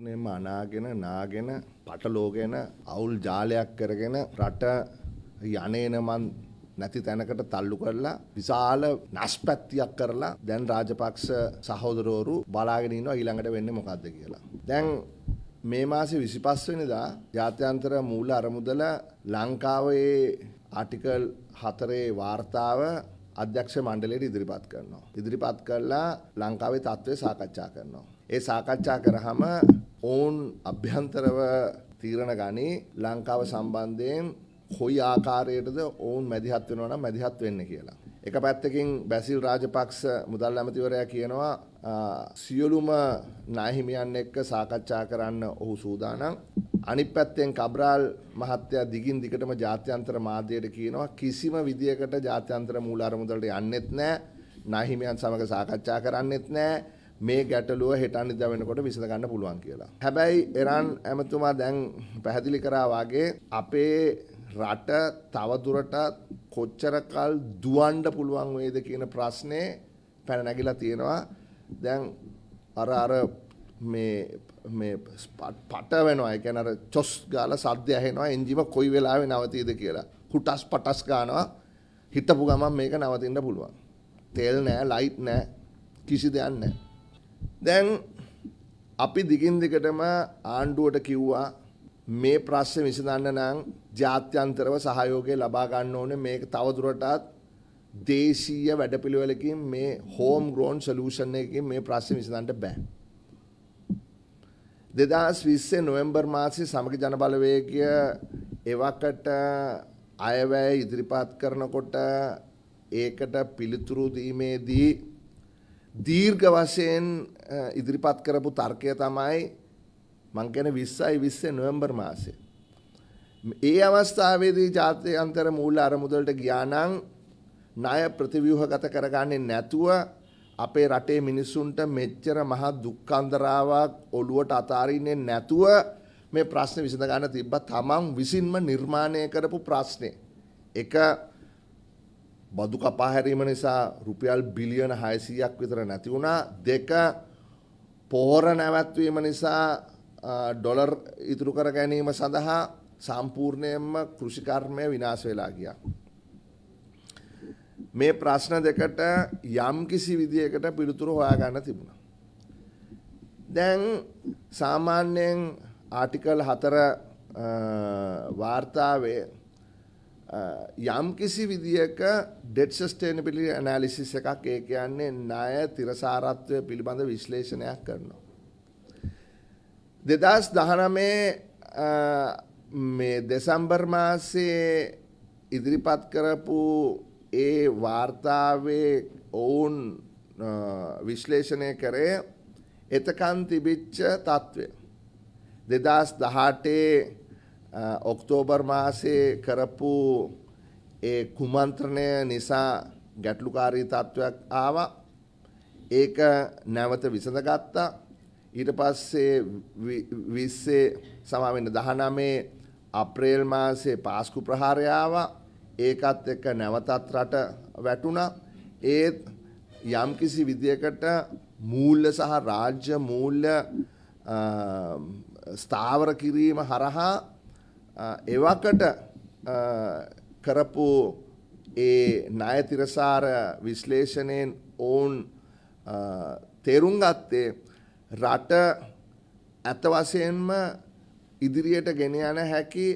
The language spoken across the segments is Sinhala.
නෙම අනාගෙන නාගෙන පටලෝගෙන අවුල් ජාලයක් කරගෙන රට යනේනමන් නැති තැනකට තල්ලු කරලා විශාල නැස්පැත්තියක් කරලා දැන් රාජපක්ෂ සහෝදරෝරු බලාගෙන ඉන්නවා ඊළඟට වෙන්නේ මොකද්ද කියලා. දැන් මේ මාසේ 25 වෙනිදා ජාත්‍යන්තර මූල අරමුදල ලංකාවේ ආටිකල් 4 වාර්තාව අධ්‍යක්ෂ මණ්ඩලයට ඉදිරිපත් කරනවා. ඉදිරිපත් කළා ලංකාවේ තත්ත්වය සාකච්ඡා කරනවා. ඒ සාකච්ඡා කරාම ඔවුන් අභ්‍යන්තරව තීරණ ගනී ලංකාව සම්බන්ධයෙන් කොයි ආකාරයටද ඔවුන් මැදිහත් වෙනවා නම් මැදිහත් වෙන්න කියලා. එක පැත්තකින් බැසිල් රාජපක්ෂ මුදල් ඇමතිවරයා කියනවා සියලුම නාහිමියන් එක්ක සාකච්ඡා කරන්න ඔහු සූදානම්. අනිත් පැත්තෙන් කබ්‍රාල් මහත්තයා දිගින් දිගටම ජාත්‍යන්තර මාධ්‍යයට කියනවා කිසිම විදියකට ජාත්‍යන්තර මූල අරමුදලට යන්නෙත් නැහැ. නාහිමියන් සමග සාකච්ඡා කරන්නෙත් නැහැ. මේ ගැටලුව හෙට අනිද්දා වෙනකොට විසඳගන්න පුළුවන් කියලා. හැබැයි එරන් ඇමතුමා දැන් පැහැදිලි කරා වගේ අපේ රට තවදුරටත් කොච්චරකල් දුවන්ඩ පුළුවන් වේද කියන ප්‍රශ්නේ පැන නැගිලා තියෙනවා. දැන් අර අර මේ මේ පට වෙනවා එකැන අර චොස් ගාල සද්‍ය ඇහෙනවා එන්ජිම කොයි වෙලාවෙ නවතීද කියලා. හුටස් පටස් ගානවා හිතපු ගමන් මේක නවතින්න පුළුවන්. තෙල් නෑ ලයිට් නෑ කිසි දෙයක් නෑ. දැන් අපි දිගින් දිගටම ආණ්ඩුවට කිව්වා මේ ප්‍රශ්නේ විසඳන්න නම් ජාත්‍යන්තරව සහයෝගය ලබා ගන්න ඕනේ මේක තවදුරටත් දේශීය වැඩපිළිවෙලකින් මේ හෝම් ග්‍රෝන් සොලියුෂන් එකකින් මේ ප්‍රශ්නේ විසඳන්න බෑ. 2020 නොවැම්බර් මාසයේ සමග ජනබලවේගය එවකට අයවැය ඉදිරිපත් කරනකොට ඒකට පිළිතුරු දීමේදී දීර්ඝ වශයෙන් ඉදිරිපත් කරපු තර්කය තමයි මං කියන 20යි 20 නොවැම්බර් මාසේ. ඒ අවස්ථාවේදී ජාත්‍යන්තර මූල්‍ය අරමුදලට ගියා නම් ණය ප්‍රතිව්‍යුහගත කරගන්නේ නැතුව අපේ රටේ මිනිස්සුන්ට මෙච්චර මහා දුක්ඛන්දරාවක් ඔළුවට අතාරින්නේ නැතුව මේ ප්‍රශ්නේ විසඳ ගන්න තිබ්බා තමන් විසින්ම නිර්මාණය කරපු ප්‍රශ්නේ. එක බදු කපාහැරීම නිසා රුපියල් බිලියන හයසීයක් විතර නැති වුණා දෙක පොහොර නැවැත්වීම නිසා ඩොලර් ඉතුරු කර ගැනීම සඳහා සම්පූර්ණයෙන්ම කෘෂිකර්මය විනාශ වෙලා ගියා. මේ ප්‍රශ්න දෙකට යම් කිසි විදියකට පිළිතුරු හොයාගන්න තිබුණා. දැන් සාමාන්‍යයෙන් ආටිකල් හතර වාර්තාවේ යම් කිසි විදියක ඩෙඩ් සස්ටේනබිලි ඇනාලිසිස් එකක් ඒ කියන්නේ ණය තිරසාරත්වය පිළිබඳ විශ්ලේෂණයක් කරනවා. 2019 මේ දෙසැම්බර් මාසයේ ඉදිරිපත් කරපු ඒ වාර්තාවේ ඔවුන් විශ්ලේෂණය කරේ එතකන් තිබිච්ච තත්ත්වය. 2018 ඔක්තෝබර් මාසේ කරපු ඒ කුමන්ත්‍රණය නිසා ගැටලුකාරී තත්ත්වයක් ආවා ඒක නැවත විසඳගත්තා ඊට පස්සේ විස්සේ සමාවෙන්න දහනමේ අප්‍රේල් මාසේ පාස්කු ප්‍රහාරයාව ඒකත් එක්ක නැවතත් රට වැටුණ ඒත් යම්කිසි විදියකට මූල්ල සහ රාජ්‍ය මූල්ල ස්ථාවර කිරීම හරහා එවකට කරපු ඒ ණයතිරසාර විශ්ලේෂණයෙන් ඔවුන් තේරුම් ගත්තේ රට ඇත වශයෙන්ම ඉදිරියට ගෙන යන හැකි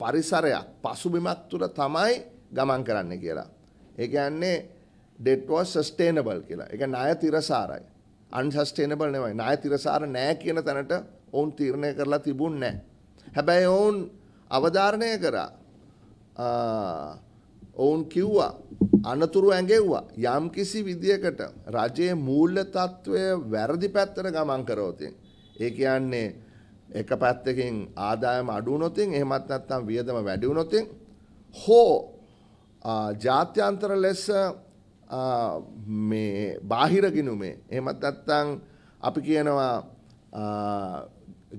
පරිසරයක් පසුබිමක් තුළ තමයි ගමන් කරන්න කියලා. ඒ කියන්නේ ඩෙට්වෝ සස්ටේනබල් කියලා එක ණය තිරසාරයි. අන්සස්ටේනබල් නෙවෙයි ණය තිරසාර නෑ කියන තැනට ඔවුන් තීරණය කරලා තිබුණ නෑ. හැබැයි ඔවුන් අවධාරණය කරා ඔවුන් කිව්වා අනතුරු ඇඟෙව්වා යම් කිසි විදියකට රජයේ මූල්‍ය තත්ත්වය වැරදි පැත්තට ගමන් කරෝතින්. ඒ කියන්නේ එක පැත්තකින් ආදායම අඩුවනොතින් එහෙමත් නැත්තම් වියදම වැඩිවුනොතින් හෝ ජාත්‍යන්තර ලෙස මේ බාහිරගිනුමේ එහෙමත් නැත්තම් අපි කියනවා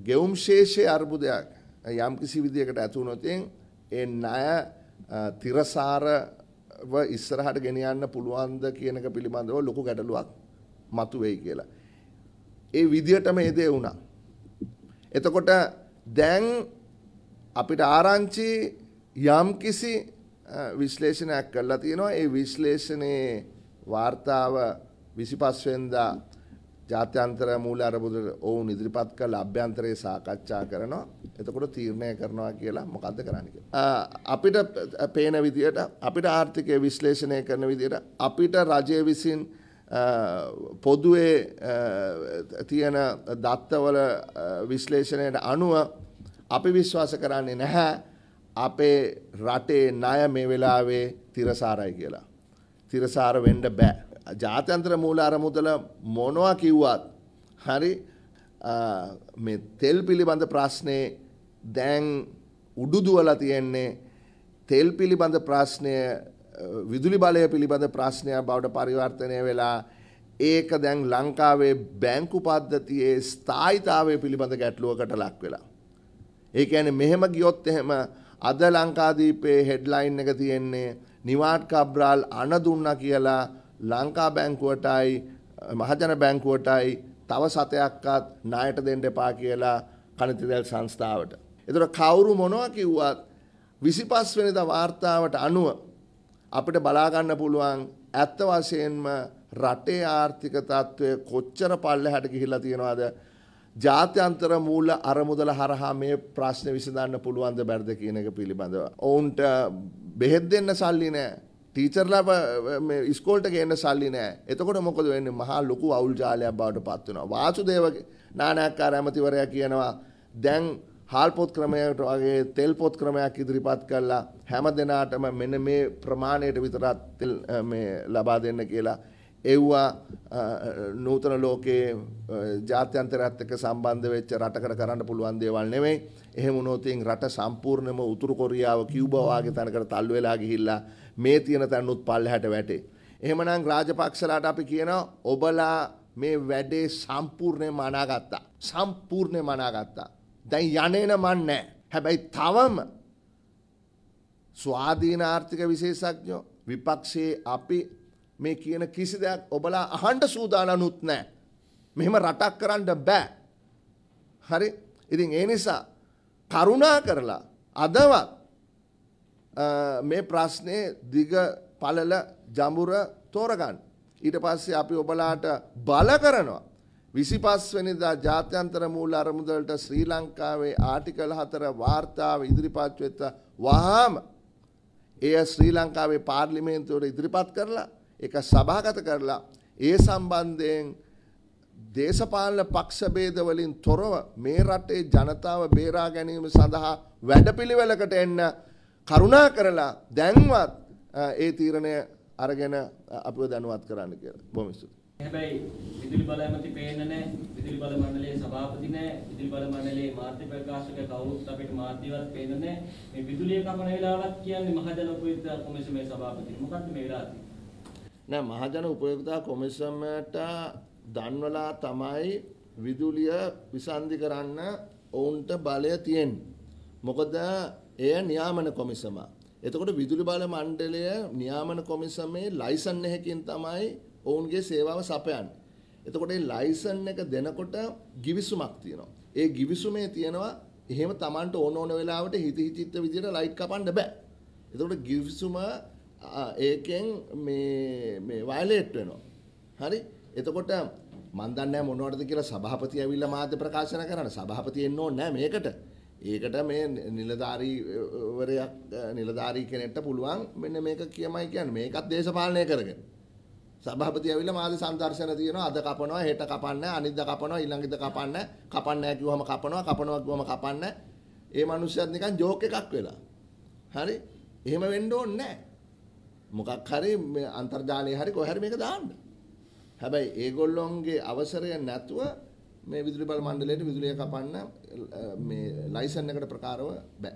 ගෙවුම් ශේෂයේ අර්බුදයක් යම් කිසි විදිහකට ඇතුනොතින් ඒ ණය තිරසාරව ඉස්සරහට ගෙනියන්න පුළුවන්ද කියනක පිළිබඳව ලොකු ගැටලුවක් මතුවෙයි කියලා. ඒ විදිහටම ඒ දේ වුණා. එතකොට දැන් අපිට ආරංචි යම් කිසි විශ්ලේෂණයක් කරලා තියෙනවා ඒ විශ්ලේෂණයේ වාර්තාව 25 වෙනිදා ජාත්‍යන්තර මූල අරබුදට ඔවුන් ඉදිරිපත් කළ අභ්‍යන්තරයේ සාකච්ඡා කරනවා එතකොට තීරණය කරනවා කියලා මොකක්ද කරන්න අපිට පේන විදියට අපිට ආර්ථිකය විශ්ලේෂණය කරන විදියට අපිට රජය විසින් පොදුවේ තියෙන දත්තවල විශ්ලේෂණයට අනුව අපි විශ්වාස කරන්නේ නැහැ අපේ රටේ ණය මේ වෙලාවේ තිරසාරයි කියලා. තිරසාර වෙන්න බෑ. ජාත්‍යන්ත්‍ර මූල අරමුදල මොනවා කිව්වත් හරි මේ තෙල් පිළිබඳ ප්‍රශ්නය දැන් උඩුදුවල තියෙන්නේ තෙල් පිළිබඳ ප්‍රශ්නය විදුලි බලය පිළිබඳ ප්‍රශ්නයක් බවට පරිවර්තනය වෙලා ඒක දැන් ලංකාවේ බැංකු පද්ධතියේ ස්ථායිතාවය පිළිබඳ ගැටලුවකට ලක් වෙලා. ඒක ඇන මෙහෙම ගියොත් එහෙම අද ලංකාදීපේ හෙඩ්ලයින් එක තියෙන්නේ නිවාට් කබ්්‍රාල් අනදුන්න කියලා ලංකා බැංකුවටයි මහජන බැංකුවටයි තව සතයක්කත් ණයට දෙන්න එපා කියලා කනතිදැල් සංස්ථාවට. එතකොට කවුරු මොනවා කිව්වත් 25 වෙනිදා වාර්තාවට අනුව අපිට බලා ගන්න පුළුවන් ඇත්ත වශයෙන්ම රටේ ආර්ථික තත්ත්වය කොච්චර පල්ලෙහාට ගිහිල්ලා තියෙනවද ජාත්‍යන්තර මූල අරමුදල හරහා මේ ප්‍රශ්න විසඳන්න පුළුවන්ද බැරිද කියන එක පිළිබඳව. ඔවුන්ට බෙහෙත් දෙන්න සල්ලි නෑ. ටීචර්ලා ඉස්කෝල්ට ගේන්න සල්ලි නෑ එතකොට මොකද වෙන්න මහා ලොකු අවුල්ජාලයක් බවට පත්වනවා වාසුදේව නානයක්කාර ඇමතිවරයා කියනවා දැන් හල්පොත් ක්‍රමයට වගේ තෙල් පොත් ක්‍රමයක් ඉදිරිපත් කරලා හැම දෙනාටම මෙන්න මේ ප්‍රමාණයට විතරත් ලබා දෙන්න කියලා එව්වා නූතන ලෝකයේ ජාත්‍යන්තරත් එක්ක සම්බන්ධ වෙච්ච රටකට කරන්න පුළුවන් දේවල් නෙමෙයි. එහෙම වුණොත් රට සම්පූර්ණයෙන්ම උතුරු කොරියාව කියුබා වගේ තැනකට තල්ලු වෙලා ගිහිල්ලා මේ තියෙන තැනුත් පල්ලෙහාට වැටේ. එහෙමනම් රාජපක්ෂලාට අපි කියනවා ඔබලා මේ වැඩේ සම්පූර්ණයෙන්ම අනාගත්තා. සම්පූර්ණයෙන්ම අනාගත්තා. දැන් යන්නේන මන් නැහැ. හැබැයි තවම ස්වාධීන ආර්ථික විශේෂඥයෝ විපක්ෂයේ අපි මේ කියන කිසි දෙයක් ඔබලා අහන්ඩ සූදානනුත් නෑ. මෙහෙම රටක් කරන්න බෑ. හරි ඉතින් ඒ නිසා කරුණා කරලා අදවත් මේ ප්‍රශ්නය දිග පලල ජඹුර තෝරගන්න. ඊට පස්සේ අපි ඔබලාට බල කරනවා. විසි පස්වනිදා ජාත්‍යන්තර මූල අරමුදලට ශ්‍රී ලංකාවේ ආටිකල් හතර වාර්තාව ඉදිරිපත්වෙත්ත වහාම එය ශ්‍රී ලංකාවේ පාර්ලිමේන්තුවට ඉදිරිපත් කරලා ඒක සභාගත කරලා ඒ සම්බන්ධයෙන් දේශපාලන පක්ෂභේද වලින් තොරව මේ රටේ ජනතාව බේරා ගැනීම සඳහා වැඩපිළිවෙලකට එන්න කරුණා කරලා දැන්වත් ඒ තීරණය අරගෙන අපිව දැනුවත් කරන්න කියලා. බොහොම ස්තුතියි. හැබැයි විදුලි බල ඇමති පේන්නේ නැහැ. විදුලි බල මණ්ඩලයේ සභාපති නැහැ. විදුලි බල මණ්ඩලයේ මාධ්‍ය ප්‍රකාශක කවුරුත් අපිට මාධ්‍යවත් පේන්නේ නැහැ. මේ විදුලිය කමන වෙලාවක් කියන්නේ මහජන උපවිද්‍යා කොමිසමේ සභාපති. මොකක්ද මේ වෙලාවේ? නෑ මහජන උපයෝගිතා කොමිසමට දන්වලා තමයි විදුලිය විසන්ධි කරන්න ඔවුන්ට බලය තියෙන්. මොකද එය නියාමන කොමිසම. එතකොට විදුලි බල මණ්ඩලය නියාමන කොමිසමේ ලයිසන් එකකින් තමයි ඔවුන්ගේ සේවාව සපයන්. එතකොට ලයිසන් එක දෙනකොට ගිවිසුමක් තියෙනවා. ඒ ගිවිසුමේ තියෙනවා එහෙම Tamanට ඕන ඕන වෙලාවට හිත හිතිත්ත විදිහට ලයිට් කපන්න බෑ. එතකොට ගිවිසුම ඒකෙන් මේ වයලේට් වෙනවා. හරි එතකොට මන්දන්න මොනවටද කියලා සභාපති ඇවිල්ල මාධ්‍ය ප්‍රකාශන කරන සභාපති එන්න ඕනේ නැහැ මේකට. ඒකට මේ නිලධාරීවරයක් නිලධාරී කෙනෙක්ට පුළුවන් මෙන්න මේක කියමයි කියන්නේ. මේකත් දේශපාලනය කරගෙන. සභාපති ඇවිල්ලා මාධ්‍ය සංදර්ශන තියෙනවා අද කපනවා හෙට කපන්නේ අනිද්ද කපනවා ඊළඟිද කපන්නේ කපන්නේ කිව්වම කපනවා කපනවා කිව්වම කපන්නේ. ඒ මිනිස්සුත් නිකන් ජෝක් එකක් වෙලා. හරි? එහෙම වෙන්න ඕනේ නැහැ. මොකක් හරි මේ අන්තර්ජාලයේ හරි කොහේ හරි මේක දාන්න. හැබැයි ඒගොල්ලොන්ගේ අවසරය නැතුව මේ විදුලි බල මණ්ඩලයට විදුලිය කපන්න මේ ලයිසන් එකට ප්‍රකාරව බෑ.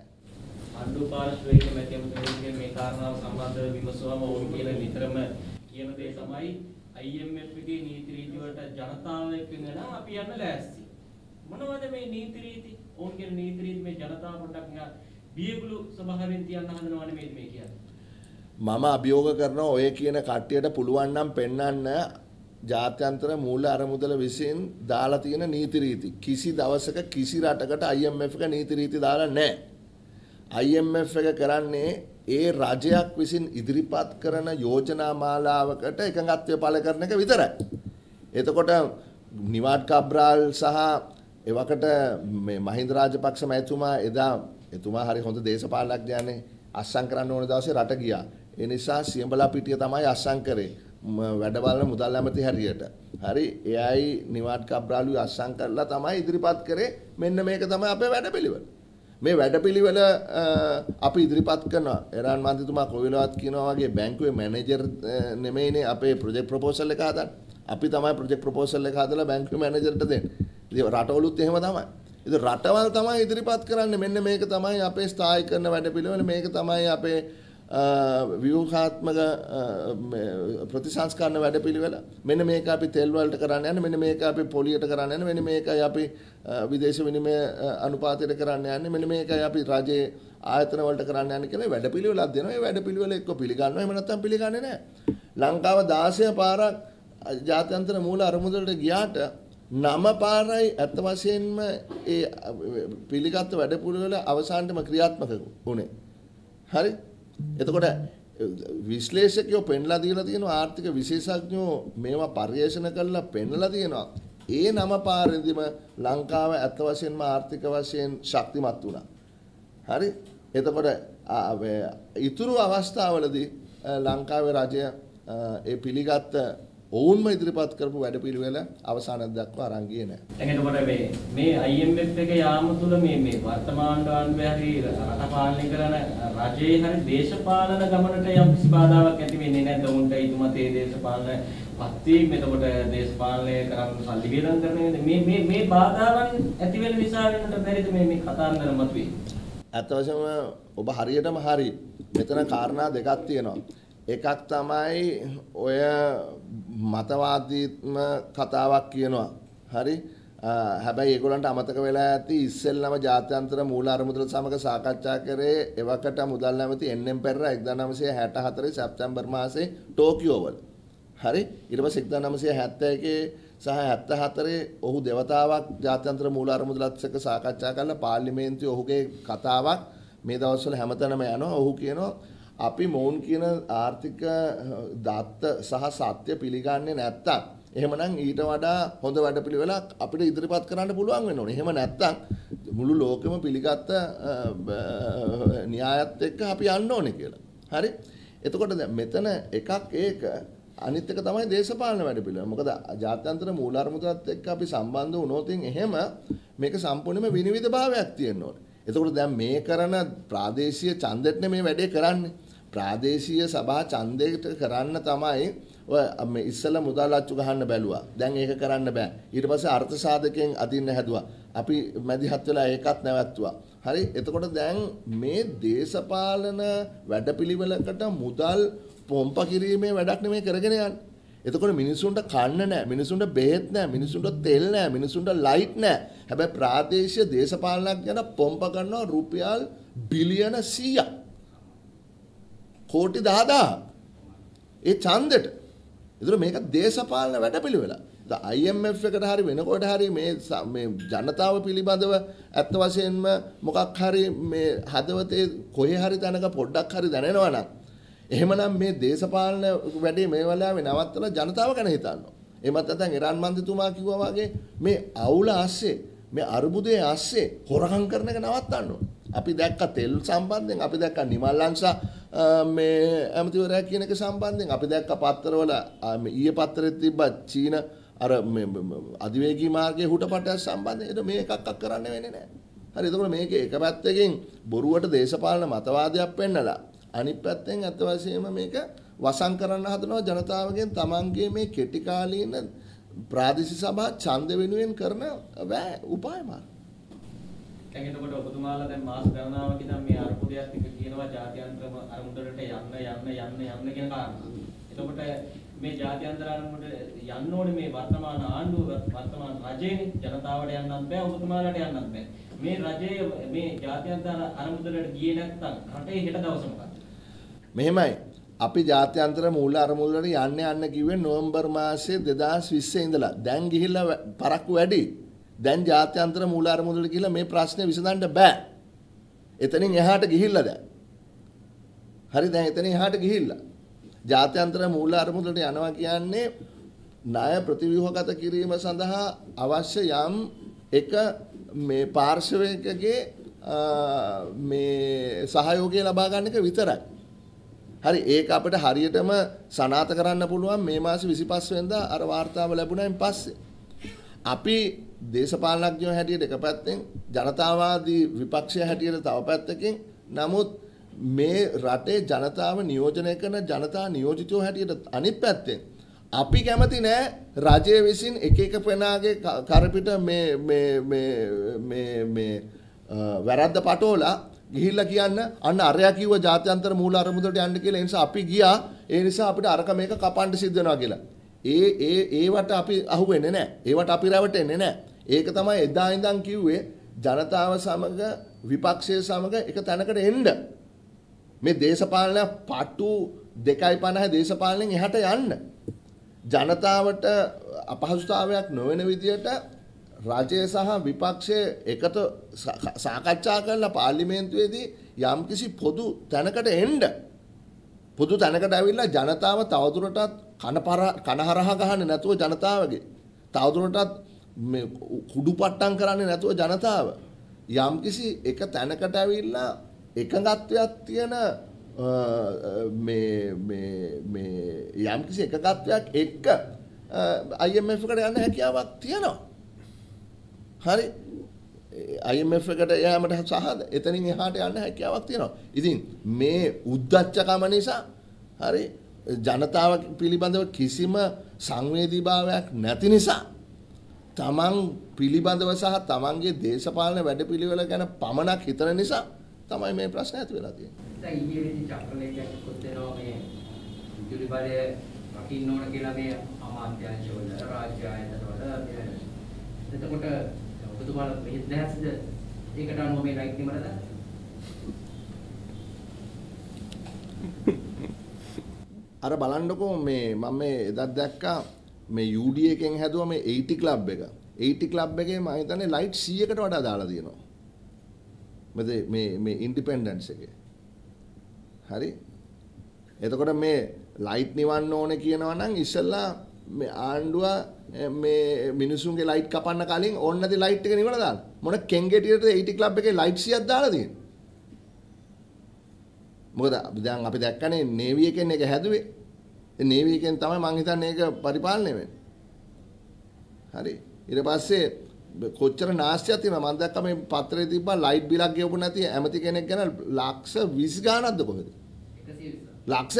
අඬු පාර්ශ්වයක මැති අමුතුන්ගේ මේ කාරණාව සම්බන්ධව විමසුවම ඕන කියලා නිතරම කියන දේ තමයි IMF එකේ නීති රීති වලට ජනතාව එක්ක ඉඳලා අපි යන්න ලෑස්ති. මොනවද මේ නීති රීති? ඕන්ගේ නීති රීති මේ ජනතාව පොඩ්ඩක් නිකන් බියගුළු සමහරෙන් තියන්න හදනවනේ මේ කියන්නේ. මම අභියෝග කරන ඔය කියන කට්ටියට පුළුවන් නම් පෙන්වන්න ජාත්‍යන්තර මූල්‍ය අරමුදල විසින් දාලා තියෙන නීති රීති කිසි දවසක කිසි රටකට IMF එක නීති රීති දාලා නැහැ. IMF එක කරන්නේ ඒ රජයක් විසින් ඉදිරිපත් කරන යෝජනා මාලාවකට එකඟත්වය පළ කරන එක විතරයි. එතකොට නිවාඩ් කබ්‍රාල් සහ එවකට මේ මහින්ද රාජපක්ෂ මැතිතුමා එදා එතුමා හරි හොඳ දේශපාලනඥයනේ අස්සම් කරන්න ඕන දවසේ රට ගියා. ඒ නිසා සියඹලා පිටිය තමයි අස්සම් කරේ. වැඩ බලන මුදල් ඇමති හැරියට. හරි එයයි නිවාඩ් කබ්‍රාලු අස්සම් කරලා තමයි ඉදිරිපත් කරේ. මෙන්න මේක තමයි අපේ වැඩපිළිවෙල. මේ වැඩපිළිවෙල අපි ඉදිරිපත් කරනවා. එරාන් මන්ත්‍රීතුමා කොවිලවත් කියනවා වගේ බැංකුවේ මැනේජර් නෙමෙයිනේ අපේ ප්‍රොජෙක්ට් ප්‍රොපෝසල් එක හදන්නේ. අපි තමයි ප්‍රොජෙක්ට් ප්‍රොපෝසල් එක හදලා බැංකුවේ මැනේජර්ට දෙන්නේ. ඉතින් රටවලුත් එහෙම තමයි. ඉතින් රටවල් තමයි ඉදිරිපත් කරන්නේ. මෙන්න මේක තමයි අපේ ස්ථායී කරන වැඩපිළිවෙල. මේක තමයි අපේ ව්‍යවහාත්මක ප්‍රතිසංස්කරණ වැඩපිළිවෙල මෙන්න මේක අපි තෙල් වලට කරන්න යන්නේ මෙන්න මේක අපි පොලියට කරන්න යන්නේ මෙන්න මේකයි අපි විදේශ විනිමය අනුපාතයට කරන්න යන්නේ මෙන්න මේකයි අපි රජයේ ආයතන වලට කරන්න යන්නේ කියලා වැඩපිළිවෙලක් දෙනවා ඒ වැඩපිළිවෙල එක්ක පිළිගන්නවා එහෙම නැත්නම් පිළිගන්නේ නැහැ ලංකාව 16 පාරක් ජාත්‍යන්තර මූල අරමුදලට ගියාට නම පාරයි ඇත්ත වශයෙන්ම ඒ පිළිගත් වැඩපිළිවෙල අවසානටම ක්‍රියාත්මක වුණේ. හරි? එතකොට විශ්ලේෂකයෝ පෙන්ලා දීලා තියෙනවා ආර්ථික විශේෂඥයෝ මේවා පර්යේෂණ කරලා පෙන්ලා තියෙනවා. ඒ නම පාරෙදිම ලංකාව ඇත්ත වශයෙන්ම ආර්ථික වශයෙන් ශක්තිමත් වුණා. හරි? එතකොට ඉතුරු අවස්ථාවලදී ලංකාවේ රජය ඒ පිළිගත්ත ඔවුන්ම ඉදිරිපත් කරපු වැඩපිළිවෙල අවසානයක් දක්වා අරන් ගියේ නැහැ. එතකොට මේ මේ IMF එක යාම තුල මේ මේ වර්තමාන ආණ්ඩුවේ හරි රට පාලනය කරන රජයේ හරි දේශපාලන ගමනට යම් කිසි බාධාවක් ඇති වෙන්නේ නැද්ද උන්ට ඊතුමතේ දේශපාලන පත්වීම එතකොට දේශපාලනය කරන්න සල්ලි වියදම් කරන මේ මේ මේ බාධාවන් ඇති වෙන නිසා වෙනට බැරිද මේ මේ කතාන්දර මතුවේ. අත්වශම ඔබ හරියටම හරි මෙතන කාරණා දෙකක් තියෙනවා. එකක් තමයි ඔය මතවාදීත්ම කතාවක් කියනවා. හරි? හැබැයි ඒගොල්ලන්ට අමතක වෙලා ඇති ඉස්සෙල්ලම ජාත්‍යන්තර මූල අරමුදල සමග සාකච්ඡා කරේ එවකට මුදල් නැමැති එන්එම් පෙරේරා 1964 සැප්තැම්බර් මාසේ ටෝකියෝ වල. හරි? ඊට පස්සේ 1971 සහ 74 ඔහු දෙවතාවක් ජාත්‍යන්තර මූල අරමුදලත් එක්ක සාකච්ඡා කරලා පාර්ලිමේන්තුවේ ඔහුගේ කතාවක් මේ දවස්වල හැමතැනම යනවා. ඔහු කියනවා අපි මොවුන් කියන ආර්ථික දත්ත සහ සත්‍ය පිළිගන්නේ නැත්තම් එහෙමනම් ඊට වඩා හොඳ වැඩපිළිවෙලක් අපිට ඉදිරිපත් කරන්න පුළුවන් වෙන්න ඕනේ. එහෙම නැත්තම් මුළු ලෝකෙම පිළිගත්ත න්‍යායත් එක්ක අපි යන්න ඕනේ කියලා. හරි? එතකොට දැන් මෙතන එකක් ඒක අනිත් එක තමයි දේශපාලන වැඩපිළිවෙල. මොකද ජාත්‍යන්තර මූලාරමුදලත් එක්ක අපි සම්බන්ධ වුණොත් එහෙම මේක සම්පූර්ණයෙන්ම විනිවිදභාවයක් තියෙන්න ඕනේ. එතකොට දැන් මේ කරන ප්‍රාදේශීය ඡන්දෙටනේ මේ වැඩේ කරන්නේ. ප්‍රාදේශීය සභා ඡන්දයකට කරන්න තමයි ඔය මේ ඉස්සලා මුදල් අච්චු ගහන්න බැලුවා. දැන් ඒක කරන්න බෑ. ඊට පස්සේ අර්ථ සාධකයෙන් අදින්න හැදුවා. අපි මැදිහත් වෙලා ඒකත් නැවැත්තුවා. හරි. එතකොට දැන් මේ දේශපාලන වැඩපිළිවෙලකට මුදල් පොම්ප කිරීමේ වැඩක් නෙමෙයි කරගෙන යන්නේ. එතකොට මිනිසුන්ට කන්න නෑ මිනිසුන්ට බෙහෙත් නෑ මිනිසුන්ට තෙල් නෑ මිනිසුන්ට ලයිට් නෑ හැබැයි ප්‍රාදේශීය දේශපාලනක් ගැන පොම්ප ගන්නවා රුපියල් බිලියන 100ක් කෝටි 10000ක්. ඒ ඡන්දෙට. ඒතර මේක දේශපාලන වැඩපිළිවෙලක්. IMF එකට හරි වෙනකොට හරි මේ මේ ජනතාව පිළිබඳව ඇත්ත වශයෙන්ම මොකක් හරි මේ හදවතේ කොහේ හරි තැනක පොඩ්ඩක් හරි දැනෙනවා නම් එහෙමනම් මේ දේශපාලන වැඩේ මේ වෙලාවේ නවත්තලා ජනතාව ගැන හිතනවා. එමත් නැත්නම් ඉරාන් මන්ත්‍රීතුමා කිව්වා වගේ මේ අවුල ආස්සේ මේ අර්බුදයේ ආස්සේ හොරහම් කරන එක නවත්තන්න ඕනේ. අපි දැක්ක තෙල් සම්බන්ධයෙන් අපි දැක්ක නිමල් අංශා මේ ඇමතිවරයා කියන එක සම්බන්ධයෙන් අපි දැක්ක පත්තරවල ඊයේ පත්තරෙත් තිබ්බ චීන අර අධිවේගී මාර්ගයේ හුටපටයක් සම්බන්ධයෙන් මේ එකක්වත් කරන්න වෙන්නේ නැහැ. හරි එතකොට මේක එක පැත්තකින් බොරුවට දේශපාලන මතවාදයක් පෙන්නලා අනිත් පැත්තෙන් අත වශයෙන්ම මේක වසන් කරන්න හදනවා ජනතාවගෙන් තමන්ගේ මේ කෙටි කාලීන ප්‍රාදේශීය සභා ඡන්ද වෙනුවෙන් කරන උපාය මාර්ග. දැන් එතකොට ඔබතුමාලා දැන් මාස ගණනාවක ඉඳන් මේ අර්බුදයත් එක කියනවා ජාත්‍යන්තර අරමුදලට යන්න යන්න යන්න යන්න කියන කාරණා. එතකොට මේ ජාත්‍යන්තර අරමුදලට යන්න ඕනේ මේ වර්තමාන ආණ්ඩුව වර්තමාන රජයේ ජනතාවට යන්නත් බෑ ඔබතුමාලාට යන්නත් බෑ. මේ රජයේ මේ ජාත්‍යන්තර අරමුදලට ගියේ නැත්නම් රටේ හෙට දවස මොකක්ද? මෙහෙමයි. අපි ජාත්‍යන්තර මූල අරමුදලට යන්න යන්න කිව්වේ නොවැම්බර් මාසයේ 2020 ඉඳලා. දැන් ගිහිල්ලා පරක්කු වැඩි. දැන් ජාත්‍යන්තර මූල අරමුදලට ගිහිල්ලා මේ ප්‍රශ්නේ විසඳන්න බෑ. එතනින් එහාට ගිහිල්ලා දැන්. හරි දැන් එතනින් එහාට ගිහිල්ලා. ජාත්‍යන්තර මූල අරමුදලට යනවා කියන්නේ ණය ප්‍රතිව්‍යුහගත කිරීම සඳහා අවශ්‍ය යම් එක මේ පාර්ශවයකගේ මේ සහයෝගය ලබා ගන්න එක විතරයි. හරි ඒක අපිට හරියටම සනාථ කරන්න පුළුවන් මේ මාසේ 25 වෙනිදා අර වார்த்தාව ලැබුණයින් පස්සේ. අපි දේශපාලනඥයෝ හැටියට එක පැත්තෙන් ජනතාවාදී විපක්ෂය හැටියට තව පැත්තකින් නමුත් මේ රටේ ජනතාව නියෝජනය කරන ජනතා නියෝජිතයෝ හැටියට අනිත් පැත්තෙන් අපි කැමති නෑ රජය විසින් එක එක පෙනාගේ කරපිට මේ වැරද්ද පටෝලා ගිහිල්ලා කියන්න අන්න අරයා කිව්ව ජාත්‍යන්තර මූල අරමුදලට යන්න කියලා ඒ නිසා අපි ගියා ඒ නිසා අපිට අරක මේක කපන්න සිද්ධ වෙනවා කියලා. ඒ ඒ ඒවට අපි අහුවෙන්නේ නැහැ. ඒවට අපි රැවටෙන්නේ නැහැ. ඒක තමයි එදා ඉඳන් කිව්වේ ජනතාව සමග විපක්ෂය සමග එක තැනකට එන්න. මේ දේශපාලන පටු 2.50 දේශපාලනෙන් එහාට යන්න. ජනතාවට අපහසුතාවයක් නොවන විදියට රජය සහ විපක්ෂය එකතු සාකච්ඡා කරලා පාර්ලිමේන්තුවේදී යම්කිසි පොදු තැනකට එන්න. පොදු තැනකට ඇවිල්ලා ජනතාව තවදුරටත් කන පර කනහරහ ගහන්නේ නැතුව ජනතාවගේ තවදුරටත් මේ කුඩු පට්ටම් කරන්නේ නැතුව ජනතාව යම්කිසි එක තැනකට ඇවිල්ලා එකඟත්වයක් තියෙන මේ මේ මේ යම්කිසි එකඟත්වයක් එක්ක IMF එකට යන්න හැකියාවක් තියෙනවා. හරි IMF එකට යෑමට සහ එතනින් එහාට යන්න හැකියාවක් තියෙනවා. ඉතින් මේ උද්දච්චකම නිසා හරි ජනතාව පිළිබඳව කිසිම සංවේදීභාවයක් නැති නිසා තමන් පිළිබඳව සහ තමන්ගේ දේශපාලන වැඩපිළිවෙල ගැන පමණක් හිතන නිසා තමයි මේ ප්‍රශ්න ඇති වෙලා තියෙන්නේ. එතකොට ඔබතුමාලා මෙහෙත් නැහැද ඒකට අනුව මේ ලයිට් නිමරද අර බලන්නකෝ මේ මම මේ එදත් දැක්කා මේ UDA එකෙන් හැදුව මේ 80 ක්ලබ් එක. 80 ක්ලබ් එකේ මම හිතන්නේ ලයිට් 100කට වඩා දාලා තියෙනවා. මොකද මේ මේ ඉන්ඩිපෙන්ඩන්ස් එකේ. හරි? එතකොට මේ ලයිට් නිවන්න ඕනේ කියනවා නම් ඉස්සෙල්ලා මේ ආණ්ඩුව මේ මිනිසුන්ගේ ලයිට් කපන්න කලින් ඕන්න නැති ලයිට් එක නිවලා දාන්න. මොන කෙන්ගෙටියට 80 ක්ලබ් එකේ ලයිට් 100ක් දාලා තියෙනවා. මොකද දැන් අපි දැක්කනේ නේවි එකෙන් එක හැදුවේ නේවියකෙන් තමයි මම හිතන්නේ ඒක පරිපාලනය වෙන්නේ. හරි. ඊට පස්සේ කොච්චර නාස්තියක් තියෙනවා මම දැක්කා මේ පත්‍රයේ තිබ්බා ලයිට් බිලක් ගෙවපු නැති ඇමති කෙනෙක් ගැන ලක්ෂ 20 ගාණක්ද කොහෙද? 120. ලක්ෂ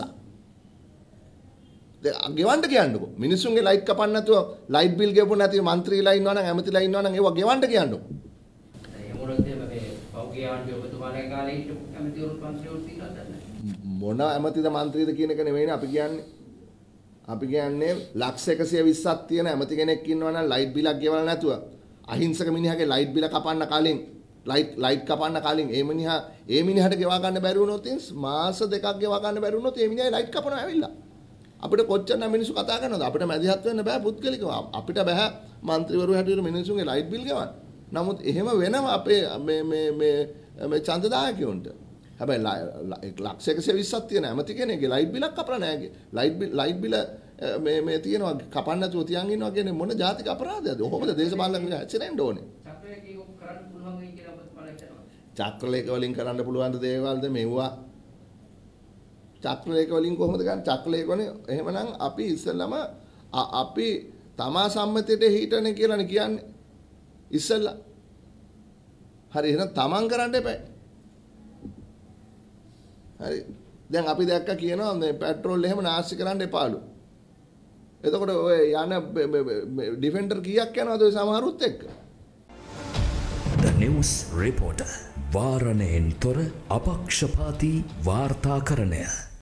120ක්. දැන් ගෙවන්න කියන්නකො. මිනිස්සුන්ගේ ලයිට් කපන්න නැතුව ලයිට් බිල් ගෙවපු නැති മന്ത്രിලා ඉන්නවා නම් ඇමතිලා ඉන්නවා නම් ඒවා ගෙවන්න කියන්නකො. ඒ මොරොත් මේ පෞගේ ආණ්ඩුව ඔබතුමාලගේ කාලේ හිටපු ඇමතිවරුන් පන්සියවරු තියෙනවා. මොන ඇමතිද මන්ත්‍රීද කියන එක නෙවෙයිනේ අපි කියන්නේ. අපි කියන්නේ ලක්ෂ 120ක් තියෙන ඇමති කෙනෙක් ඉන්නවා නම් ලයිට් බිලක් ගෙවලා නැතුව අහිංසක මිනිහාගේ ලයිට් බිල කපන්න කලින් ලයිට් ලයිට් කපන්න කලින් ඒ මිනිහා ඒ මිනිහට ගෙවා ගන්න බැරි වුණොත් මාස දෙකක් ගෙවා ගන්න බැරි වුණොත් ඒ මිනිහා ලයිට් කපනවා ඇවිල්ලා අපිට කොච්චර මිනිස්සු කතා කරනවද අපිට මැදිහත් වෙන්න බෑ පුද්ගලිකව අපිට බෑ മന്ത്രിවරු හැටියට මිනිස්සුන්ගේ ලයිට් බිල් ගෙවන්න නමුත් එහෙම වෙනවා අපේ මේ මේ මේ ඡන්දදායකයන්ට හැබැයි ලක්ෂයක 120ක් තියෙන ඇමති කෙනෙක්ගේ ලයිට් බිලක් කපලා නැහැ. ලයිට් බිල් ලයිට් බිල මේ මේ තියෙනවා කපන්න නැතුව තියන් ඉන්නවා කියන්නේ මොන ජාතික අපරාධයද? කොහොමද දේශපාලනඥයෝ ඇචරෙන්න ඕනේ? චක්‍රලේඛ වලින් කරන්න පුළුවන් දේවල්ද මෙව්වා චක්‍රලේඛ වලින් කොහොමද ගන්න චක්‍රලේඛ වනේ එහෙමනම් අපි ඉස්සෙල්ලම අපි තමා සම්මතයට හිටනේ කියලානේ කියන්නේ ඉස්සෙල්ලා හරි එහෙනම් තමන් කරන්න එපා හරි. දැන් අපි දැක්ක කියනවා මේ පෙට්‍රෝල් එහෙම නාස්ති කරන්න එපාලු. එතකොට ඔය යන ඩිෆෙන්ඩර් කීයක් යනවද ඔය සමහරුත් එක්ක? The news reporter වාරණයෙන් තොර අපක්ෂපාතී වාර්තාකරණය